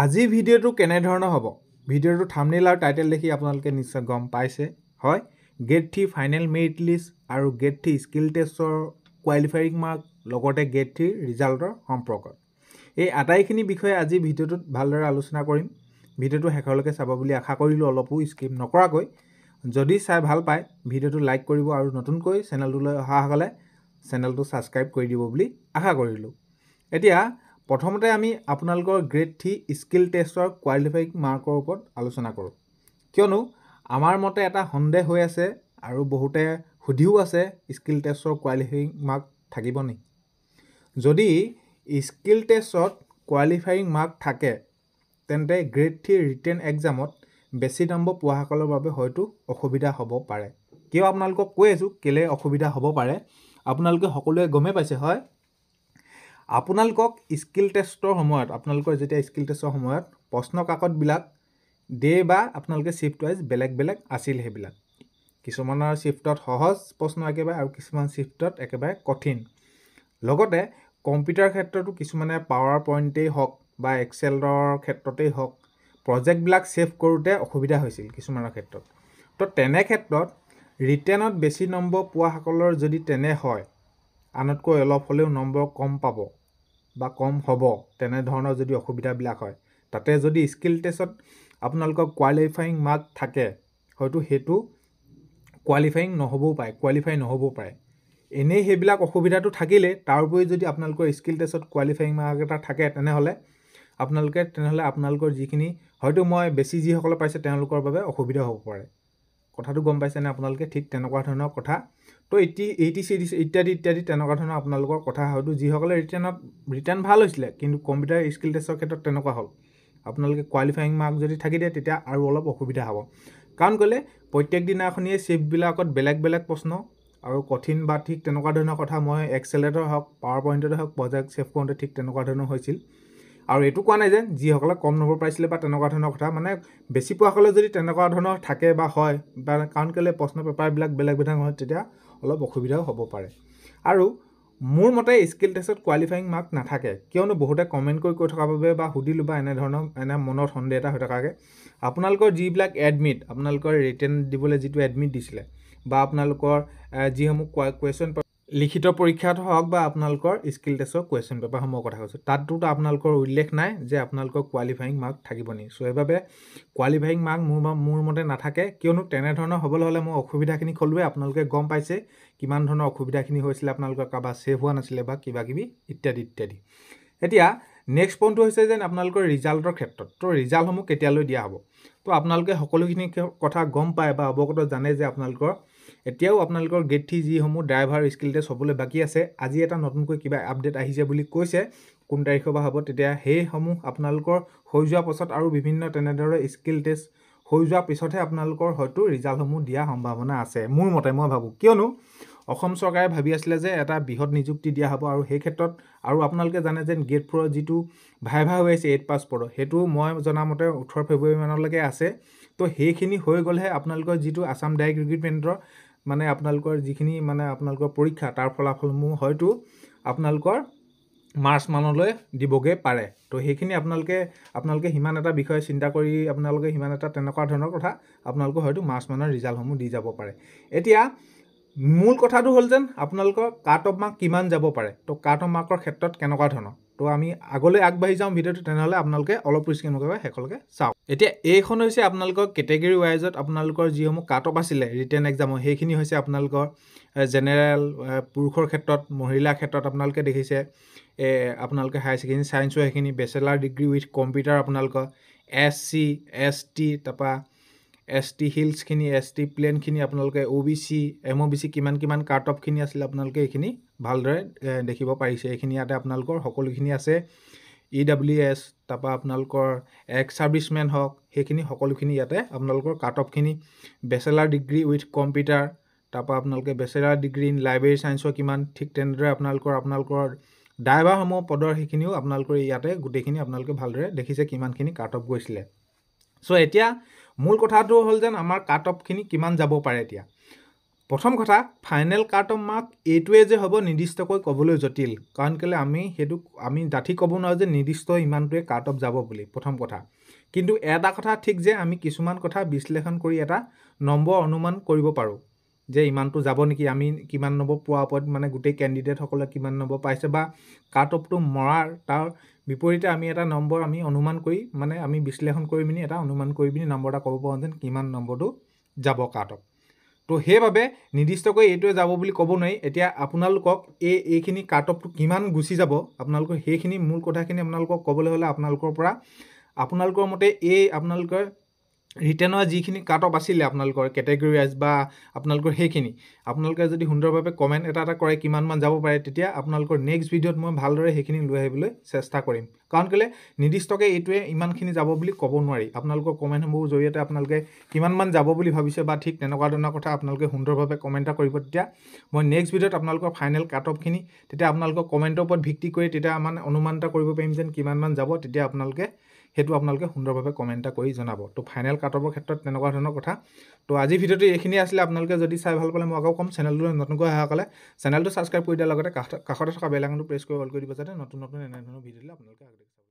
আজি ভিডিঅ'টো কেনেধৰণৰ হ'ব ভিডিঅ'টো থামনিল আৰু টাইটেল দেখি আপোনালোকে নিশ্চয় গম পাইছে হয় grade three final merit list আৰু গেট থ্ৰী স্কিল টেষ্টৰ কোৱালিফাইং মাৰ্ক লগতে গেট থ্ৰীৰ ৰিজাল্টৰ সম্পৰ্কত এই আটাইখিনি বিষয়ে আজি ভিডিঅ'টোত ভালদৰে আলোচনা কৰিম ভিডিঅ'টো শেষলৈকে চাব বুলি আশা কৰিলোঁ অলপো স্কিপ নকৰাকৈ যদি চাই ভাল পায় ভিডিঅ'টো লাইক কৰিব আৰু নতুনকৈ চেনেলটোলৈ অহাসকলে চেনেলটো ছাবস্ক্ৰাইব কৰি দিব বুলি আশা কৰিলোঁ এতিয়া প্ৰথমতে আমি আপোনালোকৰ গ্ৰেড থ্ৰী স্কিল টেষ্টৰ কোৱালিফাইং মাৰ্কৰ ওপৰত আলোচনা কৰোঁ কিয়নো আমাৰ মতে এটা সন্দেহ হৈ আছে আৰু বহুতে সুধিও আছে স্কিল টেষ্টৰ কোৱালিফাইং মাৰ্ক থাকিব নেকি যদি স্কিল টেষ্টত কোৱালিফাইং মাৰ্ক থাকে তেন্তে গ্ৰেড থ্ৰী ৰিটেন একজামত বেছি নম্বৰ পোৱাসকলৰ বাবে হয়তো অসুবিধা হ'ব পাৰে কিয় আপোনালোকক কৈ আছোঁ কেলৈ অসুবিধা হ'ব পাৰে আপোনালোকে সকলোৱে গমেই পাইছে হয় আপোনালোকক স্কিল টেষ্টৰ সময়ত আপোনালোকৰ যেতিয়া স্কিল টেষ্টৰ সময়ত প্ৰশ্ন কাকতবিলাক ডে বা আপোনালোকে শ্বিফ্ট ৱাইজ বেলেগ বেলেগ আছিল সেইবিলাক কিছুমানৰ শ্বিফ্টত সহজ প্ৰশ্ন একেবাৰে আৰু কিছুমান শ্বিফ্টত একেবাৰে কঠিন লগতে কম্পিউটাৰ ক্ষেত্ৰতো কিছুমানে পাৱাৰ পইণ্টেই হওক বা এক্সেলৰ ক্ষেত্ৰতেই হওক প্ৰজেক্টবিলাক ছেভ কৰোঁতে অসুবিধা হৈছিল কিছুমানৰ ক্ষেত্ৰত তো তেনে ক্ষেত্ৰত ৰিটাৰ্ণত বেছি নম্বৰ পোৱাসকলৰ যদি তেনে হয় আনতকৈ অলপ হ'লেও নম্বৰ কম পাব বা কম হ'ব তেনেধৰণৰ যদি অসুবিধাবিলাক হয় তাতে যদি স্কিল টেষ্টত আপোনালোকৰ কোৱালিফাইং মাৰ্ক থাকে হয়তো সেইটো কোৱালিফাইং নহ'বও পাৰে কোৱালিফাই নহ'বও পাৰে এনেই সেইবিলাক অসুবিধাটো থাকিলে তাৰ উপৰি যদি আপোনালোকৰ স্কিল টেষ্টত কোৱালিফাইং মাৰ্ক এটা থাকে তেনেহ'লে আপোনালোকে তেনেহ'লে আপোনালোকৰ যিখিনি হয়তো মই বেছি যিসকলে পাইছে তেওঁলোকৰ বাবে অসুবিধা হ'ব পাৰে কথাটো গম পাইছেনে আপোনালোকে ঠিক তেনেকুৱা ধৰণৰ কথা তো এইটি এইটি চিৰিজ ইত্যাদি ইত্যাদি তেনেকুৱা ধৰণৰ আপোনালোকৰ কথা হয়তো যিসকলে ৰিটাৰ্ণত ৰিটাৰ্ণ ভাল হৈছিলে কিন্তু কম্পিউটাৰ স্কিল টেষ্টৰ ক্ষেত্ৰত তেনেকুৱা হ'ল আপোনালোকে কোৱালিফাইং মাৰ্ক যদি থাকি দিয়ে তেতিয়া আৰু অলপ অসুবিধা হ'ব কাৰণ কেলে প্ৰত্যেক দিনাখনিয়ে চিপবিলাকত বেলেগ বেলেগ প্ৰশ্ন আৰু কঠিন বা ঠিক তেনেকুৱা ধৰণৰ কথা মই এক্সেলেটৰ হওক পাৱাৰ পইণ্টতে হওক প্ৰজেক্ট ছেভ কৰোঁতে ঠিক তেনেকুৱা ধৰণৰ হৈছিল আৰু এইটো কোৱা নাই যে যিসকলে কম নম্বৰ পাইছিলে বা তেনেকুৱা ধৰণৰ কথা মানে বেছি পোৱাসকলে যদি তেনেকুৱা ধৰণৰ থাকে বা হয় বা কাৰণ কেলৈ প্ৰশ্ন পেপাৰবিলাক বেলেগ বেলেগ হয় তেতিয়া অলপ অসুবিধাও হ'ব পাৰে আৰু মোৰ মতে স্কিল টেষ্টত কোৱালিফাইং মাৰ্ক নাথাকে কিয়নো বহুতে কমেণ্ট কৰি কৈ থকাৰ বাবে বা সুধিলোঁ বা এনেধৰণৰ এনে মনত সন্দেহ এটা হৈ থকাকৈ আপোনালোকৰ যিবিলাক এডমিট আপোনালোকৰ ৰিটাৰ্ণ দিবলৈ যিটো এডমিট দিছিলে বা আপোনালোকৰ যিসমূহ কুৱেশ্যন লিখিত পৰীক্ষাত হওক বা আপোনালোকৰ স্কিল টেষ্টৰ কুৱেশ্যন পেপাৰসমূহৰ কথা কৈছোঁ তাতোতো আপোনালোকৰ উল্লেখ নাই যে আপোনালোকৰ কোৱালিফাইং মাৰ্ক থাকিব নেকি চ' সেইবাবে কোৱালিফাইং মাৰ্ক মোৰ মোৰ মতে নাথাকে কিয়নো তেনেধৰণৰ হ'বলৈ হ'লে মোৰ অসুবিধাখিনি খলোৱে আপোনালোকে গম পাইছে কিমান ধৰণৰ অসুবিধাখিনি হৈছিলে আপোনালোকৰ কাৰোবাৰ ছেভ হোৱা নাছিলে বা কিবাকিবি ইত্যাদি ইত্যাদি এতিয়া নেক্সট পইণ্টটো হৈছে যেন আপোনালোকৰ ৰিজাল্টৰ ক্ষেত্ৰত ত' ৰিজাল্টসমূহ কেতিয়ালৈ দিয়া হ'ব তো আপোনালোকে সকলোখিনি কথা গম পায় বা অৱগত জানে যে আপোনালোকৰ এতিয়াও আপোনালোকৰ গেট থ্ৰী যিসমূহ ড্ৰাইভাৰ স্কিল টেষ্ট হ'বলৈ বাকী আছে আজি এটা নতুনকৈ কিবা আপডেট আহিছে বুলি কৈছে কোন তাৰিখৰ পৰা হ'ব তেতিয়া সেইসমূহ আপোনালোকৰ হৈ যোৱাৰ পাছত আৰু বিভিন্ন তেনেদৰে স্কিল টেষ্ট হৈ যোৱাৰ পিছতহে আপোনালোকৰ হয়তো ৰিজাল্টসমূহ দিয়া সম্ভাৱনা আছে মোৰ মতে মই ভাবোঁ কিয়নো অসম চৰকাৰে ভাবি আছিলে যে এটা বৃহৎ নিযুক্তি দিয়া হ'ব আৰু সেই ক্ষেত্ৰত আৰু আপোনালোকে জানে যে গেট ফ'ৰৰ যিটো ভাই ভাই হৈ আছে এইট পাছ পাছপৰ্টৰ সেইটো মই জনামতে ওঠৰ ফেব্ৰুৱাৰী মানলৈকে আছে তো সেইখিনি হৈ গ'লেহে আপোনালোকৰ যিটো আছাম ডাইৰেক্ট ৰিক্ৰুইটমেণ্টৰ মানে আপোনালোকৰ যিখিনি মানে আপোনালোকৰ পৰীক্ষা তাৰ ফলাফলসমূহ হয়তো আপোনালোকৰ মাৰ্চ মানলৈ দিবগৈ পাৰে তো সেইখিনি আপোনালোকে আপোনালোকে সিমান এটা বিষয়ে চিন্তা কৰি আপোনালোকে সিমান এটা তেনেকুৱা ধৰণৰ কথা আপোনালোকে হয়তো মাৰ্চ মানৰ ৰিজাল্টসমূহ দি যাব পাৰে এতিয়া মূল কথাটো হ'ল যেন আপোনালোকৰ কাট অফ মাৰ্ক কিমান যাব পাৰে তো কাট অফ মাৰ্কৰ ক্ষেত্ৰত কেনেকুৱা ধৰণৰ তো আমি আগলৈ আগবাঢ়ি যাওঁ ভিডিঅ'টো তেনেহ'লে আপোনালোকে অলপ ৰিস্কিন কৰিব শেষলৈকে চাওক এতিয়া এইখন হৈছে আপোনালোকৰ কেটেগৰী ৱাইজত আপোনালোকৰ যিসমূহ কাট অফ আছিলে ৰিটাৰ্ণ এক্সামৰ সেইখিনি হৈছে আপোনালোকৰ জেনেৰেল পুৰুষৰ ক্ষেত্ৰত মহিলাৰ ক্ষেত্ৰত আপোনালোকে দেখিছে আপোনালোকে হায়াৰ ছেকেণ্ডেৰী চায়েন্সৰ সেইখিনি বেচেলাৰ ডিগ্ৰী উইথ কম্পিউটাৰ আপোনালোকৰ এছ চি এছ টি তাৰপৰা এছ টি হিলছখিনি এছ টি প্লেনখিনি আপোনালোকে O' B C M O' B C কিমান কিমান কাৰ্ট অফখিনি আছিলে আপোনালোকে এইখিনি ভালদৰে দেখিব পাৰিছে এইখিনি ইয়াতে আপোনালোকৰ সকলোখিনি আছে ই e ডাব্লিউ এছ তাৰপৰা আপোনালোকৰ এক্স ছাৰ্ভিচমেন হওক সেইখিনি সকলোখিনি ইয়াতে আপোনালোকৰ কাট অফখিনি বেচেলাৰ ডিগ্ৰী উইথ কম্পিউটাৰ তাৰপৰা আপোনালোকে বেচেলাৰ ডিগ্ৰী ইন লাইব্ৰেৰী চায়েন্সৰ কিমান ঠিক তেনেদৰে আপোনালোকৰ আপোনালোকৰ ড্ৰাইভাৰসমূহ পদৰ সেইখিনিও আপোনালোকৰ ইয়াতে গোটেইখিনি আপোনালোকে ভালদৰে দেখিছে কিমানখিনি কাট অফ গৈছিলে চ' এতিয়া মূল কথাটো হ'ল যেন আমাৰ কাট অফখিনি কিমান যাব পাৰে এতিয়া প্ৰথম কথা ফাইনেল কাট অফ মাৰ্ক এইটোৱে যে হ'ব নিৰ্দিষ্টকৈ ক'বলৈ জটিল কাৰণ কেলৈ আমি সেইটো আমি ডাঠি ক'ব নোৱাৰোঁ যে নিৰ্দিষ্ট ইমানটোৱে কাট অফ যাব বুলি প্ৰথম কথা কিন্তু এটা কথা ঠিক যে আমি কিছুমান কথা বিশ্লেষণ কৰি এটা নম্বৰ অনুমান কৰিব পাৰোঁ যে ইমানটো যাব নেকি আমি কিমান নম্বৰ পোৱাৰ ওপৰত মানে গোটেই কেণ্ডিডেটসকলে কিমান নম্বৰ পাইছে বা কাট অফটো মৰাৰ তাৰ বিপৰীতে আমি এটা নম্বৰ আমি অনুমান কৰি মানে আমি বিশ্লেষণ কৰি পিনি এটা অনুমান কৰি পিনি নম্বৰ এটা ক'ব পাৰোঁ যেন কিমান নম্বৰটো যাব কাট অফ তো সেইবাবে নিৰ্দিষ্টকৈ এইটোৱে যাব বুলি ক'ব নোৱাৰি এতিয়া আপোনালোকক এই এইখিনি কাট অফটো কিমান গুচি যাব আপোনালোকৰ সেইখিনি মূল কথাখিনি আপোনালোকক ক'বলৈ হ'লে আপোনালোকৰ পৰা আপোনালোকৰ মতে এই আপোনালোকে ৰিটাৰ্ণৰ যিখিনি কাট অফ আছিলে আপোনালোকৰ কেটেগৰিৱাইজ বা আপোনালোকৰ সেইখিনি আপোনালোকে যদি সুন্দৰভাৱে কমেণ্ট এটা এটা কৰে কিমানমান যাব পাৰে তেতিয়া আপোনালোকৰ নেক্সট ভিডিঅ'ত মই ভালদৰে সেইখিনি লৈ আহিবলৈ চেষ্টা কৰিম কাৰণ কেলৈ নিৰ্দিষ্টকৈ এইটোৱে ইমানখিনি যাব বুলি ক'ব নোৱাৰি আপোনালোকৰ কমেণ্টসমূহৰ জৰিয়তে আপোনালোকে কিমানমান যাব বুলি ভাবিছে বা ঠিক তেনেকুৱা ধৰণৰ কথা আপোনালোকে সুন্দৰভাৱে কমেণ্ট এটা কৰিব তেতিয়া মই নেক্সট ভিডিঅ'ত আপোনালোকৰ ফাইনেল কাট অফখিনি তেতিয়া আপোনালোকৰ কমেণ্টৰ ওপৰত ভিত্তি কৰি তেতিয়া মানে অনুমান এটা কৰিব পাৰিম যেন কিমানমান যাব তেতিয়া আপোনালোকে সেইটো আপোনালোকে সুন্দৰভাৱে কমেণ্ট এটা কৰি জনাব তো ফাইনেল কাটৰ ক্ষেত্ৰত তেনেকুৱা ধৰণৰ কথা তো আজি ভিডিঅ'টো এইখিনি আছিলে আপোনালোকে যদি চাই ভাল পালে মই আকৌ কম চেনেলটোলৈ নতুনকৈ অহা আহসকলে চেনেলটো ছাবস্ক্ৰাইব কৰি দিয়াৰ লগতে কাষতে থকা বেলাইকনটো প্ৰেছ কৰি অল কৰি দিব যাতে নতুন নতুন এনেধৰণৰ ভিডিঅ'লৈ আপোনালোকে আগবাঢ়ি